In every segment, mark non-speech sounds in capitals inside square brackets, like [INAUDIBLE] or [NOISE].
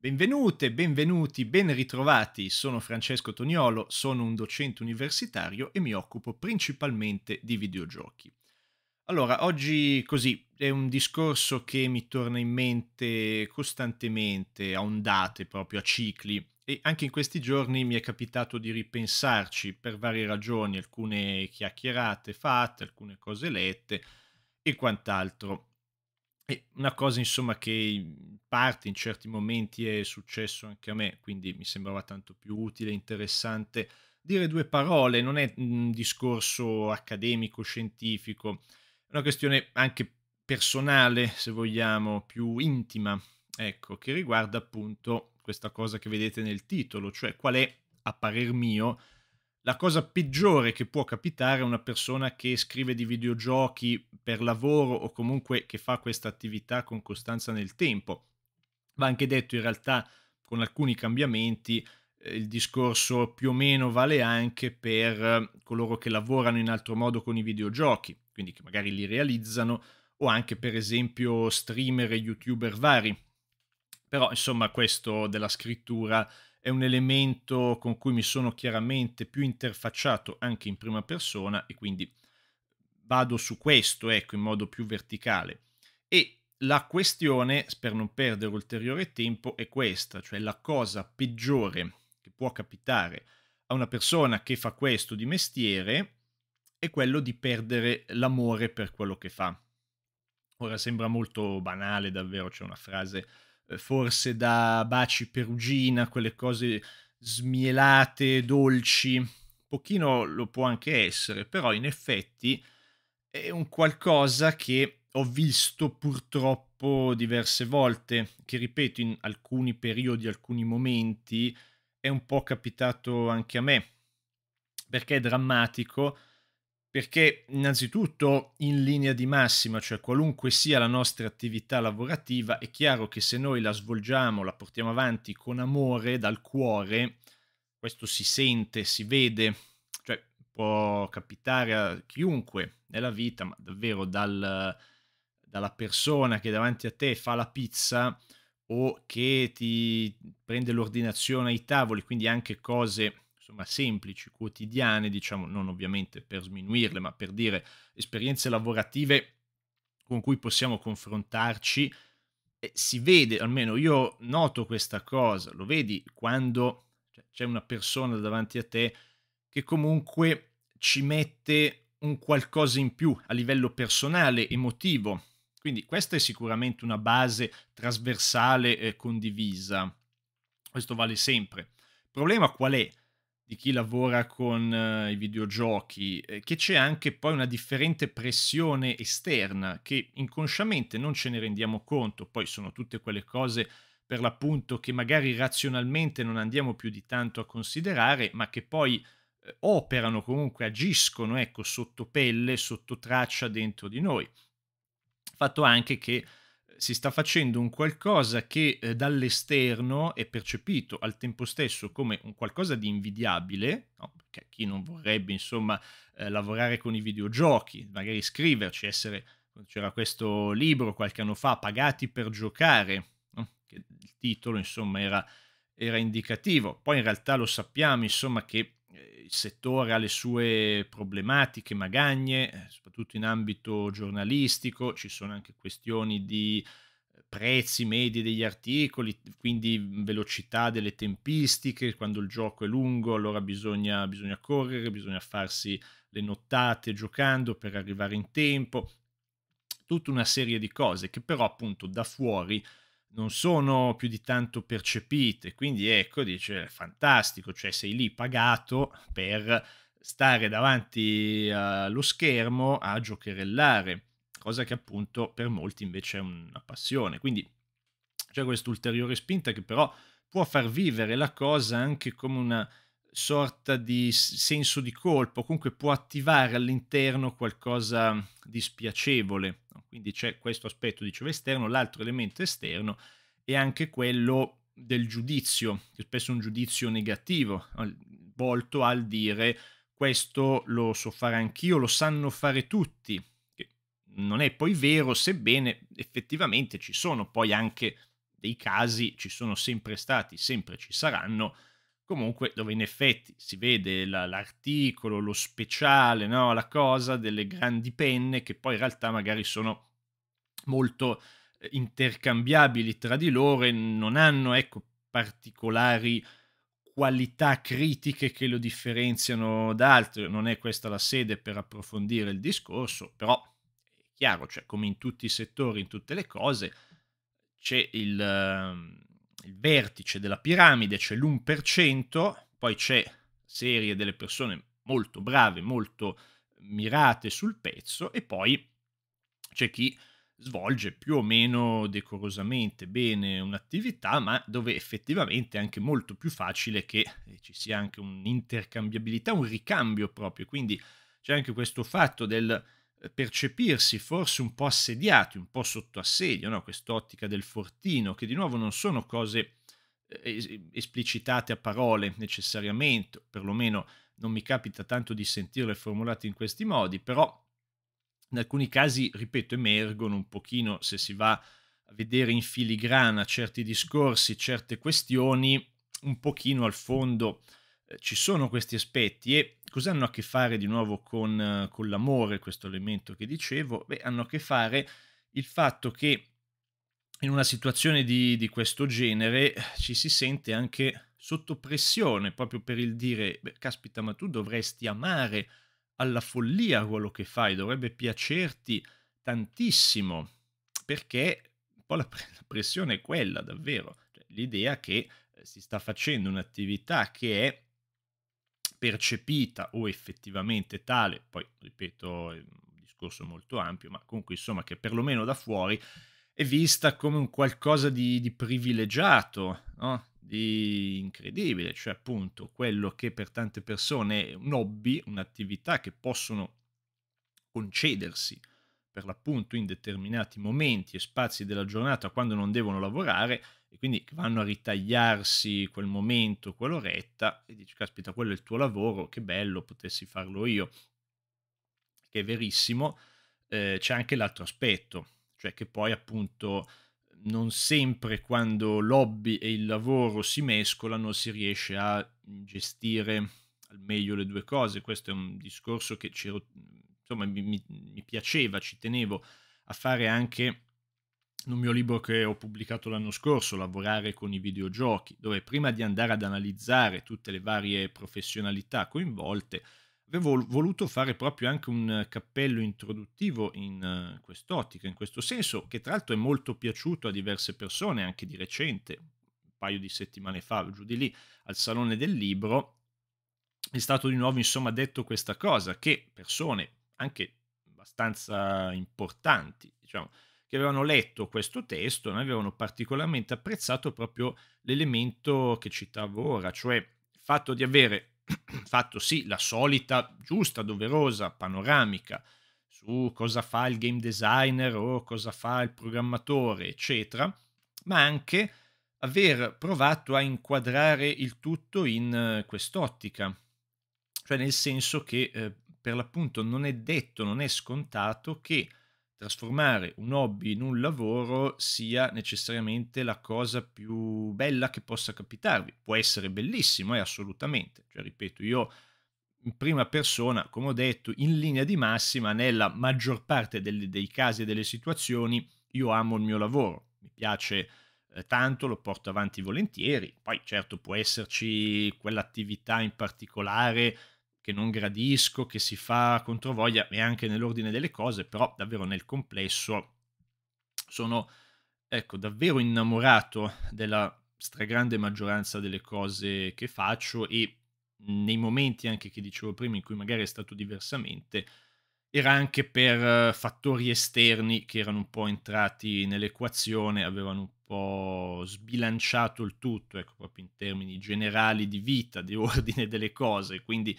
Benvenute, benvenuti, ben ritrovati. Sono Francesco Toniolo, sono un docente universitario e mi occupo principalmente di videogiochi. Allora, oggi così è un discorso che mi torna in mente costantemente, a ondate proprio, a cicli. E anche in questi giorni mi è capitato di ripensarci per varie ragioni, alcune chiacchierate fatte, alcune cose lette e quant'altro. E una cosa insomma che in parte in certi momenti è successo anche a me, quindi mi sembrava tanto più utile, interessante dire due parole, non è un discorso accademico, scientifico, è una questione anche personale, se vogliamo, più intima, ecco, che riguarda appunto questa cosa che vedete nel titolo, cioè qual è, a parer mio, la cosa peggiore che può capitare a una persona che scrive di videogiochi per lavoro o comunque che fa questa attività con costanza nel tempo. Va anche detto in realtà con alcuni cambiamenti eh, il discorso più o meno vale anche per eh, coloro che lavorano in altro modo con i videogiochi, quindi che magari li realizzano o anche per esempio streamer e youtuber vari. Però insomma questo della scrittura è un elemento con cui mi sono chiaramente più interfacciato anche in prima persona e quindi vado su questo, ecco, in modo più verticale. E la questione, per non perdere ulteriore tempo, è questa, cioè la cosa peggiore che può capitare a una persona che fa questo di mestiere è quello di perdere l'amore per quello che fa. Ora sembra molto banale, davvero, c'è una frase eh, forse da baci perugina, quelle cose smielate, dolci, un pochino lo può anche essere, però in effetti è un qualcosa che ho visto purtroppo diverse volte, che ripeto in alcuni periodi, alcuni momenti, è un po' capitato anche a me, perché è drammatico perché innanzitutto in linea di massima, cioè qualunque sia la nostra attività lavorativa, è chiaro che se noi la svolgiamo, la portiamo avanti con amore, dal cuore, questo si sente, si vede, cioè può capitare a chiunque nella vita, ma davvero dal, dalla persona che davanti a te fa la pizza o che ti prende l'ordinazione ai tavoli, quindi anche cose insomma, semplici, quotidiane, diciamo, non ovviamente per sminuirle, ma per dire esperienze lavorative con cui possiamo confrontarci. E si vede, almeno io noto questa cosa, lo vedi quando cioè, c'è una persona davanti a te che comunque ci mette un qualcosa in più a livello personale, emotivo. Quindi questa è sicuramente una base trasversale eh, condivisa. Questo vale sempre. Il problema qual è? di chi lavora con eh, i videogiochi, eh, che c'è anche poi una differente pressione esterna che inconsciamente non ce ne rendiamo conto, poi sono tutte quelle cose per l'appunto che magari razionalmente non andiamo più di tanto a considerare, ma che poi eh, operano comunque, agiscono, ecco, sotto pelle, sotto traccia dentro di noi. Fatto anche che si sta facendo un qualcosa che eh, dall'esterno è percepito al tempo stesso come un qualcosa di invidiabile, no? perché chi non vorrebbe insomma eh, lavorare con i videogiochi, magari scriverci, essere, c'era questo libro qualche anno fa, Pagati per giocare, no? che il titolo insomma era, era indicativo, poi in realtà lo sappiamo insomma che eh, il settore ha le sue problematiche magagne, eh, soprattutto in ambito giornalistico, ci sono anche questioni di eh, prezzi medi degli articoli, quindi velocità delle tempistiche, quando il gioco è lungo allora bisogna, bisogna correre, bisogna farsi le nottate giocando per arrivare in tempo, tutta una serie di cose che però appunto da fuori non sono più di tanto percepite. Quindi ecco, dice, fantastico, cioè sei lì pagato per stare davanti allo eh, schermo a giocherellare, cosa che appunto per molti invece è una passione. Quindi c'è questa ulteriore spinta che però può far vivere la cosa anche come una sorta di senso di colpo, comunque può attivare all'interno qualcosa di spiacevole. Quindi c'è questo aspetto, dicevo, esterno, l'altro elemento esterno è anche quello del giudizio, che spesso è un giudizio negativo, volto al dire questo lo so fare anch'io, lo sanno fare tutti, che non è poi vero, sebbene effettivamente ci sono poi anche dei casi, ci sono sempre stati, sempre ci saranno, comunque dove in effetti si vede la, l'articolo, lo speciale, no? la cosa delle grandi penne che poi in realtà magari sono molto eh, intercambiabili tra di loro e non hanno ecco, particolari qualità critiche che lo differenziano da altri. Non è questa la sede per approfondire il discorso, però è chiaro, cioè come in tutti i settori, in tutte le cose, c'è il ehm, il vertice della piramide c'è l'1%, poi c'è serie delle persone molto brave, molto mirate sul pezzo e poi c'è chi svolge più o meno decorosamente bene un'attività, ma dove effettivamente è anche molto più facile che eh, ci sia anche un'intercambiabilità, un ricambio proprio. Quindi c'è anche questo fatto del percepirsi forse un po' assediati, un po' sotto assedio, no? quest'ottica del fortino, che di nuovo non sono cose eh, esplicitate a parole necessariamente, perlomeno non mi capita tanto di sentirle formulate in questi modi, però in alcuni casi, ripeto, emergono un pochino se si va a vedere in filigrana certi discorsi, certe questioni, un pochino al fondo ci sono questi aspetti e cosa hanno a che fare di nuovo con, eh, con l'amore, questo elemento che dicevo? Beh, hanno a che fare il fatto che in una situazione di, di questo genere eh, ci si sente anche sotto pressione, proprio per il dire, beh, caspita, ma tu dovresti amare alla follia quello che fai, dovrebbe piacerti tantissimo, perché un po' la, pressione è quella, davvero, cioè, l'idea che eh, si sta facendo un'attività che è percepita o effettivamente tale, poi ripeto, è un discorso molto ampio, ma comunque insomma che perlomeno da fuori è vista come un qualcosa di, di privilegiato, no? di incredibile, cioè appunto quello che per tante persone è un hobby, un'attività che possono concedersi per l'appunto in determinati momenti e spazi della giornata quando non devono lavorare, e quindi vanno a ritagliarsi quel momento, quell'oretta e dici caspita quello è il tuo lavoro, che bello potessi farlo io, che è verissimo, eh, c'è anche l'altro aspetto, cioè che poi appunto non sempre quando l'hobby e il lavoro si mescolano si riesce a gestire al meglio le due cose, questo è un discorso che insomma, mi, mi piaceva, ci tenevo a fare anche in un mio libro che ho pubblicato l'anno scorso, Lavorare con i videogiochi, dove prima di andare ad analizzare tutte le varie professionalità coinvolte, avevo voluto fare proprio anche un cappello introduttivo in eh, quest'ottica, in questo senso, che tra l'altro è molto piaciuto a diverse persone, anche di recente, un paio di settimane fa, giù di lì, al Salone del Libro, è stato di nuovo insomma detto questa cosa, che persone anche abbastanza importanti, diciamo, che avevano letto questo testo ne avevano particolarmente apprezzato proprio l'elemento che citavo ora, cioè il fatto di avere [CLEARS THROAT] fatto sì la solita, giusta, doverosa panoramica su cosa fa il game designer o cosa fa il programmatore, eccetera, ma anche aver provato a inquadrare il tutto in eh, quest'ottica, cioè nel senso che eh, per l'appunto non è detto, non è scontato che trasformare un hobby in un lavoro sia necessariamente la cosa più bella che possa capitarvi. Può essere bellissimo, è eh, assolutamente. Cioè, ripeto, io in prima persona, come ho detto, in linea di massima, nella maggior parte delle, dei casi e delle situazioni, io amo il mio lavoro, mi piace eh, tanto, lo porto avanti volentieri. Poi certo può esserci quell'attività in particolare che non gradisco, che si fa controvoglia e anche nell'ordine delle cose, però davvero nel complesso sono ecco, davvero innamorato della stragrande maggioranza delle cose che faccio e nei momenti anche che dicevo prima in cui magari è stato diversamente, era anche per eh, fattori esterni che erano un po' entrati nell'equazione, avevano un po' sbilanciato il tutto, ecco, proprio in termini generali di vita, di [LAUGHS] ordine delle cose, quindi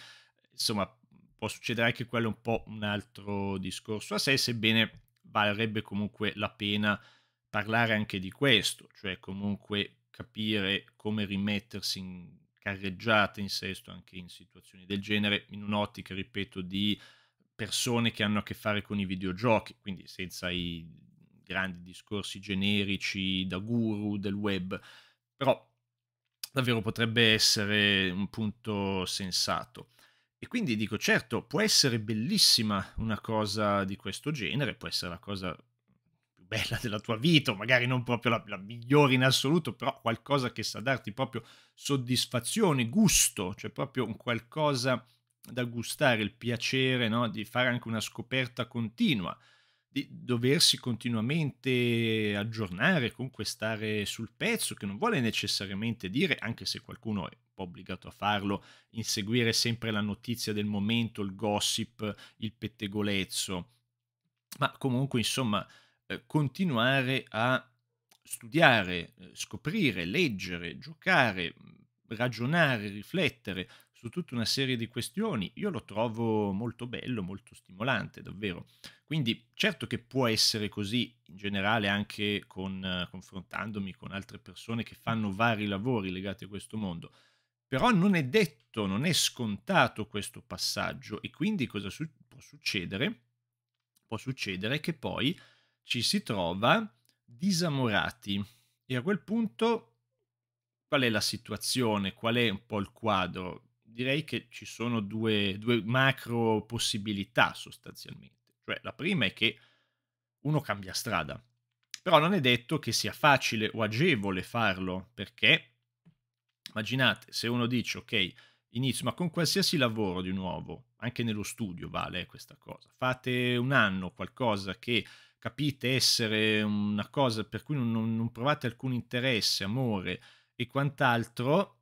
insomma può succedere anche quello un po' un altro discorso a sé, sebbene varrebbe comunque la pena parlare anche di questo, cioè comunque capire come rimettersi in carreggiata in sesto anche in situazioni del genere, in un'ottica, ripeto, di persone che hanno a che fare con i videogiochi, quindi senza i grandi discorsi generici da guru del web, però davvero potrebbe essere un punto sensato. E quindi dico, certo, può essere bellissima una cosa di questo genere, può essere la cosa più bella della tua vita, magari non proprio la, la migliore in assoluto, però qualcosa che sa darti proprio soddisfazione, gusto, cioè proprio un qualcosa da gustare, il piacere no? di fare anche una scoperta continua di doversi continuamente aggiornare, comunque stare sul pezzo, che non vuole necessariamente dire, anche se qualcuno è un po' obbligato a farlo, inseguire sempre la notizia del momento, il gossip, il pettegolezzo, ma comunque insomma eh, continuare a studiare, eh, scoprire, leggere, giocare, mm, ragionare, riflettere su tutta una serie di questioni, io lo trovo molto bello, molto stimolante, davvero. Quindi certo che può essere così in generale anche con, eh, confrontandomi con altre persone che fanno vari lavori legati a questo mondo, però non è detto, non è scontato questo passaggio e quindi cosa su può succedere? Può succedere che poi ci si trova disamorati e a quel punto qual è la situazione, qual è un po' il quadro? Direi che ci sono due, due macro possibilità sostanzialmente cioè, la prima è che uno cambia strada. Però non è detto che sia facile o agevole farlo, perché immaginate se uno dice ok, inizio, ma con qualsiasi lavoro di nuovo, anche nello studio vale questa cosa, fate un anno qualcosa che capite essere una cosa per cui non, non provate alcun interesse, amore e quant'altro,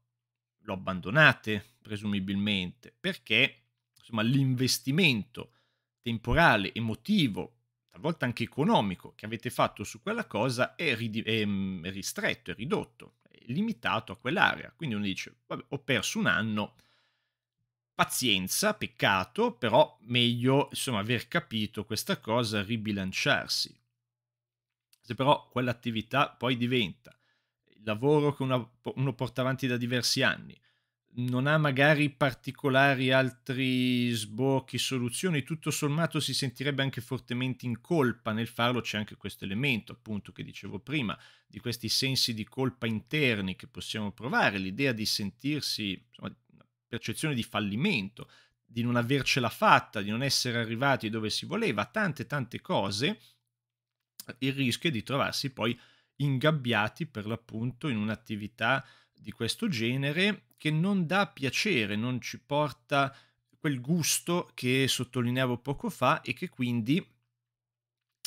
lo abbandonate presumibilmente, perché l'investimento temporale, emotivo, talvolta anche economico, che avete fatto su quella cosa è, rid- mm, è ristretto, è ridotto, è limitato a quell'area. Quindi uno dice, vabbè, ho perso un anno, pazienza, peccato, però meglio insomma, aver capito questa cosa, ribilanciarsi. Se però quell'attività poi diventa il lavoro che una, uno porta avanti da diversi anni, non ha magari particolari altri sbocchi, soluzioni, tutto sommato si sentirebbe anche fortemente in colpa nel farlo, c'è anche questo elemento appunto che dicevo prima, di questi sensi di colpa interni che possiamo provare, l'idea di sentirsi, insomma, una percezione di fallimento, di non avercela fatta, di non essere arrivati dove si voleva, tante tante cose, il rischio è di trovarsi poi ingabbiati per l'appunto in un'attività di questo genere che non dà piacere, non ci porta quel gusto che sottolineavo poco fa e che quindi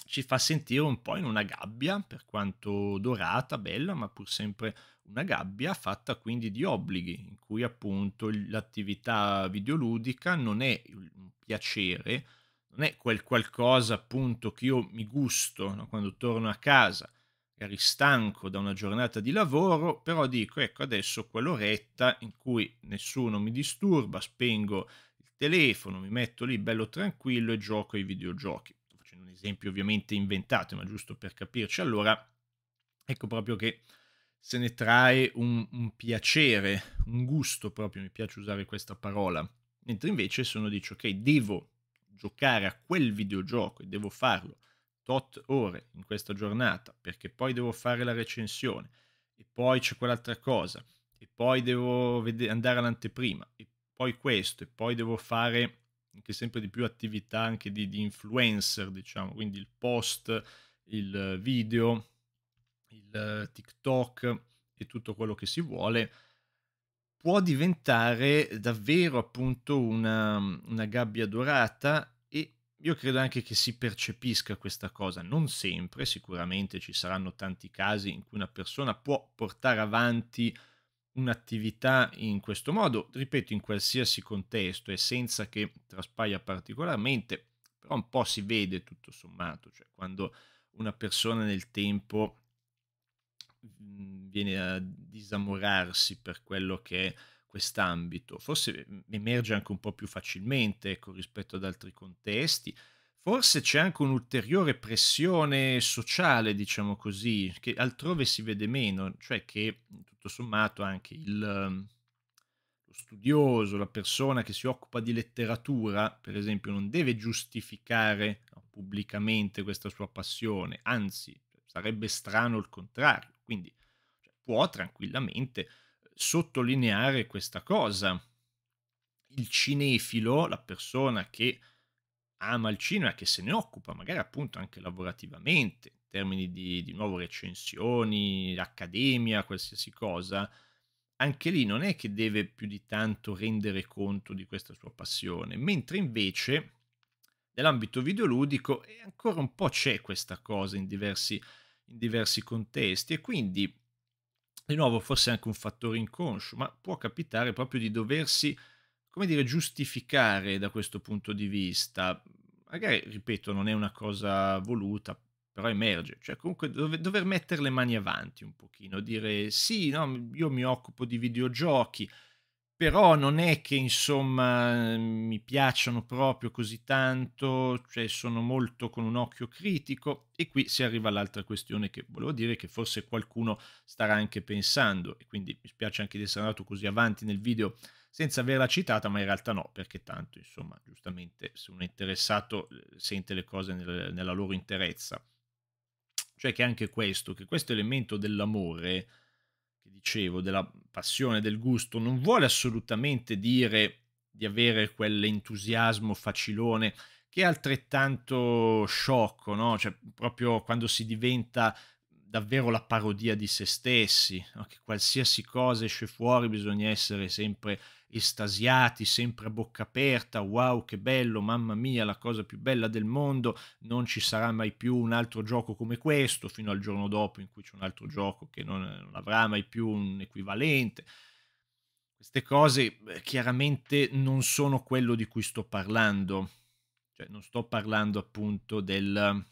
ci fa sentire un po' in una gabbia, per quanto dorata, bella, ma pur sempre una gabbia fatta quindi di obblighi, in cui appunto l'attività videoludica non è un piacere, non è quel qualcosa appunto che io mi gusto no? quando torno a casa eri stanco da una giornata di lavoro, però dico, ecco adesso quell'oretta in cui nessuno mi disturba, spengo il telefono, mi metto lì bello tranquillo e gioco ai videogiochi. Sto facendo un esempio ovviamente inventato, ma giusto per capirci. Allora, ecco proprio che se ne trae un, un piacere, un gusto proprio, mi piace usare questa parola. Mentre invece sono dice, ok, devo giocare a quel videogioco e devo farlo tot ore in questa giornata perché poi devo fare la recensione e poi c'è quell'altra cosa e poi devo andare all'anteprima e poi questo e poi devo fare anche sempre di più attività anche di, di influencer diciamo quindi il post il video il TikTok e tutto quello che si vuole può diventare davvero appunto una, una gabbia dorata io credo anche che si percepisca questa cosa, non sempre, sicuramente ci saranno tanti casi in cui una persona può portare avanti un'attività in questo modo, ripeto, in qualsiasi contesto e senza che traspaia particolarmente, però un po' si vede tutto sommato, cioè quando una persona nel tempo mm, viene a disamorarsi per quello che è quest'ambito, forse ehm, emerge anche un po' più facilmente ecco, rispetto ad altri contesti. Forse c'è anche un'ulteriore pressione sociale, diciamo così, che altrove si vede meno, cioè che tutto sommato anche il, ehm, lo studioso, la persona che si occupa di letteratura, per esempio, non deve giustificare pubblicamente questa sua passione, anzi sarebbe strano il contrario, quindi cioè, può tranquillamente sottolineare questa cosa. Il cinefilo, la persona che ama il cinema, che se ne occupa magari appunto anche lavorativamente, in termini di, di nuovo recensioni, accademia, qualsiasi cosa, anche lì non è che deve più di tanto rendere conto di questa sua passione, mentre invece nell'ambito videoludico ancora un po' c'è questa cosa in diversi, in diversi contesti e quindi di nuovo forse anche un fattore inconscio, ma può capitare proprio di doversi, come dire, giustificare da questo punto di vista. Magari, ripeto, non è una cosa voluta, però emerge, cioè comunque dover mettere le mani avanti un pochino, dire sì, no, io mi occupo di videogiochi, però non è che insomma mi piacciono proprio così tanto, cioè sono molto con un occhio critico e qui si arriva all'altra questione che volevo dire che forse qualcuno starà anche pensando e quindi mi spiace anche di essere andato così avanti nel video senza averla citata, ma in realtà no, perché tanto insomma giustamente se uno è interessato eh, sente le cose nel, nella loro interezza. Cioè che anche questo, che questo elemento dell'amore dicevo, della passione, del gusto, non vuole assolutamente dire di avere quell'entusiasmo facilone che è altrettanto sciocco, no? Cioè, proprio quando si diventa davvero la parodia di se stessi, no? che qualsiasi cosa esce fuori bisogna essere sempre estasiati, sempre a bocca aperta, wow che bello, mamma mia, la cosa più bella del mondo, non ci sarà mai più un altro gioco come questo, fino al giorno dopo in cui c'è un altro gioco che non, non avrà mai più un equivalente. Queste cose chiaramente non sono quello di cui sto parlando, cioè non sto parlando appunto del,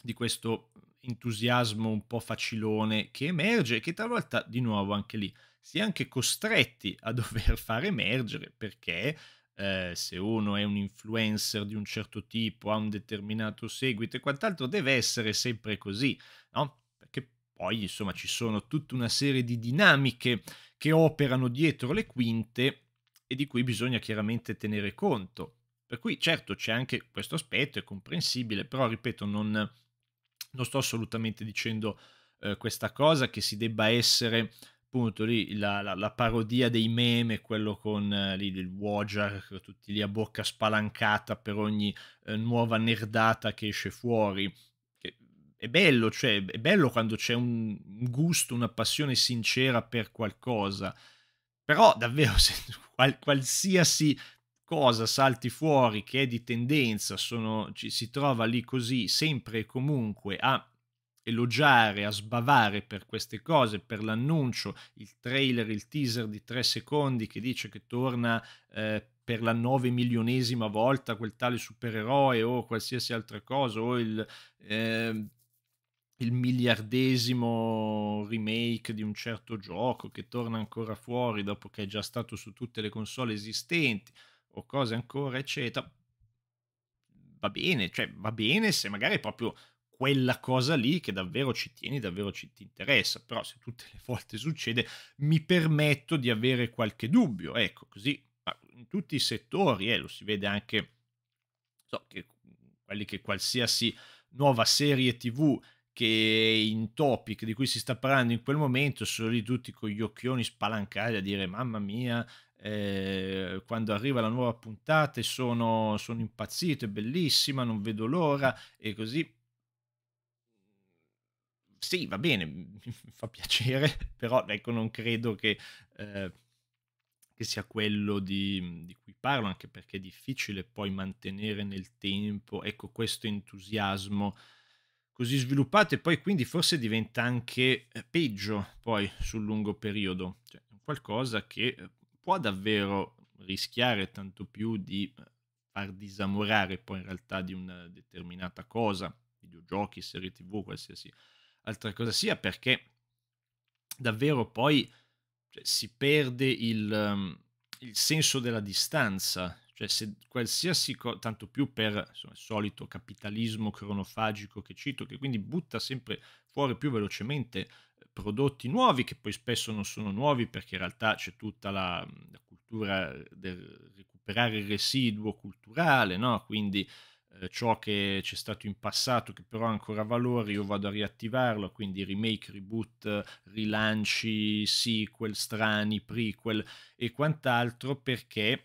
di questo entusiasmo un po' facilone che emerge e che talvolta di nuovo anche lì si anche costretti a [LAUGHS] dover far emergere perché eh, se uno è un influencer di un certo tipo, ha un determinato seguito e quant'altro, deve essere sempre così, no? Perché poi, insomma, ci sono tutta una serie di dinamiche che operano dietro le quinte e di cui bisogna chiaramente tenere conto. Per cui certo c'è anche questo aspetto, è comprensibile, però ripeto, non, non sto assolutamente dicendo eh, questa cosa che si debba essere appunto lì la, la, la, parodia dei meme, quello con eh, lì del Wojak, tutti lì a bocca spalancata per ogni eh, nuova nerdata che esce fuori. Che è bello, cioè, è bello quando c'è un gusto, una passione sincera per qualcosa. Però davvero, [LAUGHS] se qual, qualsiasi cosa salti fuori che è di tendenza, sono, ci, si trova lì così sempre e comunque a elogiare, a sbavare per queste cose, per l'annuncio, il trailer, il teaser di tre secondi che dice che torna eh, per la nove milionesima volta quel tale supereroe o qualsiasi altra cosa o il, eh, il miliardesimo remake di un certo gioco che torna ancora fuori dopo che è già stato su tutte le console esistenti o cose ancora eccetera va bene, cioè va bene se magari proprio quella cosa lì che davvero ci tieni, davvero ci, ti interessa, però se tutte le volte succede mi permetto di avere qualche dubbio, ecco, così in tutti i settori, eh, lo si vede anche, so, che quelli che qualsiasi nuova serie tv che in topic di cui si sta parlando in quel momento sono lì tutti con gli occhioni spalancati a dire mamma mia eh, quando arriva la nuova puntata sono, sono impazzito è bellissima non vedo l'ora e così sì, va bene, mi [LAUGHS] fa piacere, [LAUGHS] però ecco, non credo che, eh, che sia quello di, di, cui parlo, anche perché è difficile poi mantenere nel tempo ecco, questo entusiasmo così sviluppato e poi quindi forse diventa anche eh, peggio poi sul lungo periodo, cioè qualcosa che eh, può davvero rischiare tanto più di eh, far disamorare poi in realtà di una determinata cosa, videogiochi, serie tv, qualsiasi altra cosa sia, perché davvero poi cioè, si perde il, um, il, senso della distanza. Cioè, se qualsiasi cosa, tanto più per insomma, il solito capitalismo cronofagico che cito, che quindi butta sempre fuori più velocemente eh, prodotti nuovi, che poi spesso non sono nuovi perché in realtà c'è tutta la, la cultura del recuperare il residuo culturale, no? Quindi eh, ciò che c'è stato in passato che però ha ancora valore, io vado a riattivarlo, quindi remake, reboot, rilanci, sequel, strani, prequel e quant'altro perché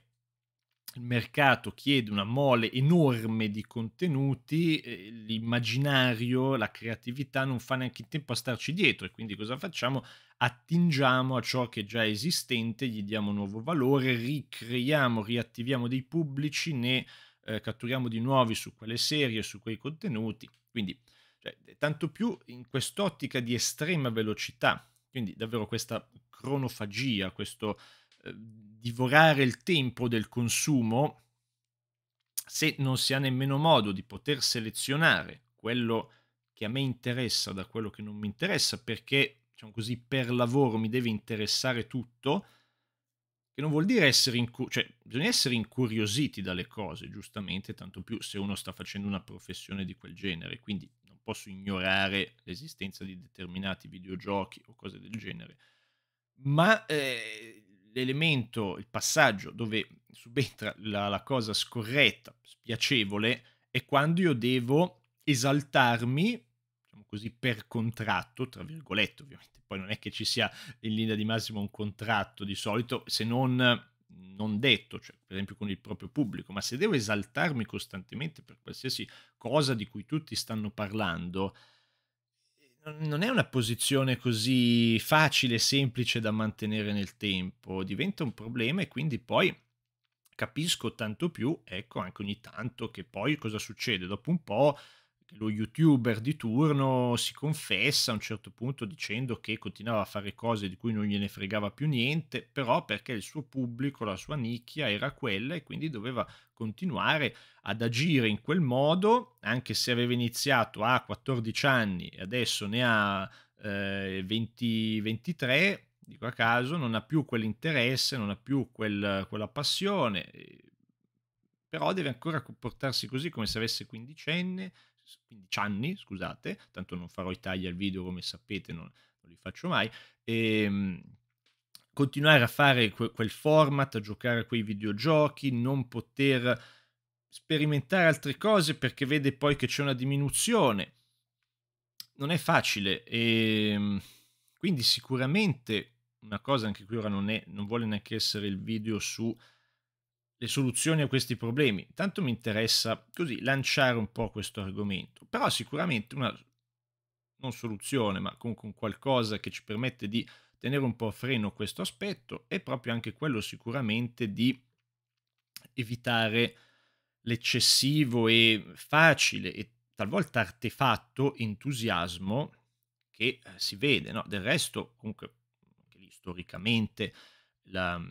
il mercato chiede una mole enorme di contenuti, l'immaginario, la creatività non fa neanche in tempo a starci dietro e quindi cosa facciamo? Attingiamo a ciò che è già esistente, gli diamo nuovo valore, ricreiamo, riattiviamo dei pubblici, ne eh, catturiamo di nuovi su quelle serie, su quei contenuti. Quindi, cioè, eh, tanto più in quest'ottica di estrema velocità, quindi davvero questa cronofagia, questo eh, divorare il tempo del consumo, se non si ha nemmeno modo di poter selezionare quello che a me interessa da quello che non mi interessa, perché diciamo così, per lavoro mi deve interessare tutto, che non vuol dire essere incuriositi, cioè bisogna essere incuriositi dalle cose, giustamente, tanto più se uno sta facendo una professione di quel genere, quindi non posso ignorare l'esistenza di determinati videogiochi o cose del genere. Ma eh, l'elemento, il passaggio dove subentra la, la cosa scorretta, spiacevole, è quando io devo esaltarmi così per contratto, tra virgolette ovviamente, poi non è che ci sia in linea di massimo un contratto di solito, se non non detto, cioè per esempio con il proprio pubblico, ma se devo esaltarmi costantemente per qualsiasi cosa di cui tutti stanno parlando, non è una posizione così facile e semplice da mantenere nel tempo, diventa un problema e quindi poi capisco tanto più, ecco anche ogni tanto che poi cosa succede dopo un po' lo youtuber di turno si confessa a un certo punto dicendo che continuava a fare cose di cui non gliene fregava più niente, però perché il suo pubblico, la sua nicchia era quella e quindi doveva continuare ad agire in quel modo, anche se aveva iniziato a 14 anni e adesso ne ha eh, 20, 23, dico a caso, non ha più quell'interesse, non ha più quel, quella passione, eh, però deve ancora comportarsi così come se avesse 15 anni. 15 anni, scusate, tanto non farò i tagli al video come sapete, non, non li faccio mai, e, ehm, continuare a fare que- quel format, a giocare a quei videogiochi, non poter sperimentare altre cose perché vede poi che c'è una diminuzione. Non è facile e ehm, quindi sicuramente una cosa anche qui ora non, è, non vuole neanche essere il video su le soluzioni a questi problemi. Tanto mi interessa così lanciare un po' questo argomento, però sicuramente una non soluzione, ma comunque un qualcosa che ci permette di tenere un po' a freno questo aspetto è proprio anche quello sicuramente di evitare l'eccessivo e facile e talvolta artefatto entusiasmo che eh, si vede. No? Del resto, comunque, storicamente la,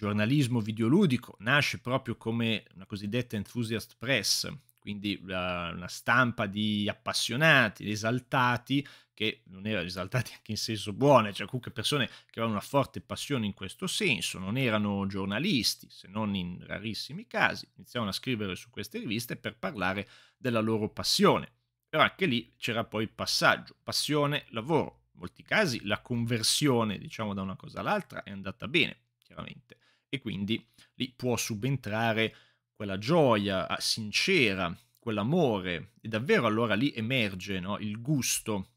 giornalismo videoludico nasce proprio come una cosiddetta enthusiast press, quindi una stampa di appassionati, esaltati, che non erano esaltati anche in senso buono, cioè comunque persone che avevano una forte passione in questo senso, non erano giornalisti, se non in rarissimi casi, iniziavano a scrivere su queste riviste per parlare della loro passione. Però anche lì c'era poi il passaggio, passione, lavoro. In molti casi la conversione, diciamo, da una cosa all'altra è andata bene, chiaramente e quindi lì può subentrare quella gioia ah, sincera, quell'amore e davvero allora lì emerge no, il gusto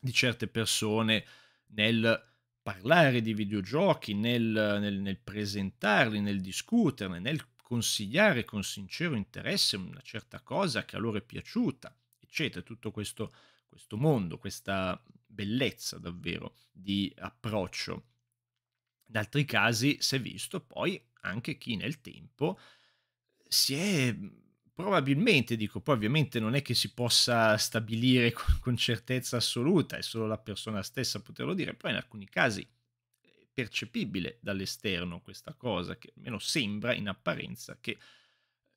di certe persone nel parlare di videogiochi, nel, nel, nel presentarli, nel discuterne, nel consigliare con sincero interesse una certa cosa che a loro è piaciuta, eccetera, tutto questo, questo mondo, questa bellezza davvero di approccio in altri casi si è visto poi anche chi nel tempo si è probabilmente, dico, poi ovviamente non è che si possa stabilire con, con certezza assoluta, è solo la persona stessa a poterlo dire, però in alcuni casi è percepibile dall'esterno questa cosa, che almeno sembra in apparenza che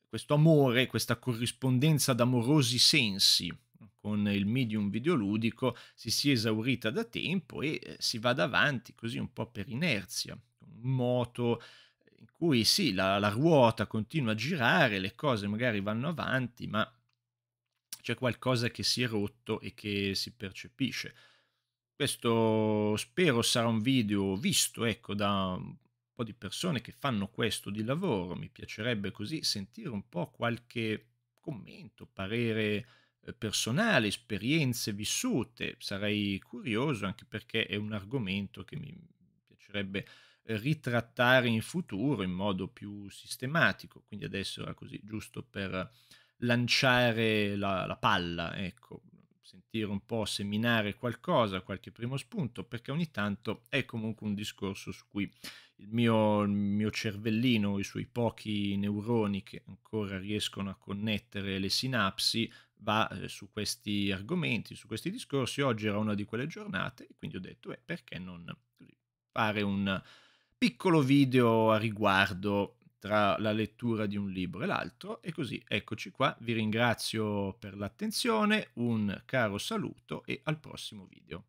questo amore, questa corrispondenza d'amorosi sensi con il medium videoludico si sia esaurita da tempo e eh, si vada avanti così un po' per inerzia, un moto in cui sì, la, la ruota continua a girare, le cose magari vanno avanti, ma c'è qualcosa che si è rotto e che si percepisce. Questo spero sarà un video visto ecco, da un po' di persone che fanno questo di lavoro, mi piacerebbe così sentire un po' qualche commento, parere eh, personale, esperienze vissute. Sarei curioso anche perché è un argomento che mi piacerebbe eh, ritrattare in futuro in modo più sistematico. Quindi adesso era così, giusto per lanciare la, la palla, ecco, sentire un po', seminare qualcosa, qualche primo spunto, perché ogni tanto è comunque un discorso su cui il mio, il mio cervellino, i suoi pochi neuroni che ancora riescono a connettere le sinapsi, va eh, su questi argomenti, su questi discorsi. Oggi era una di quelle giornate quindi ho detto, eh, perché non fare un piccolo video a riguardo tra la lettura di un libro e l'altro e così eccoci qua, vi ringrazio per l'attenzione, un caro saluto e al prossimo video.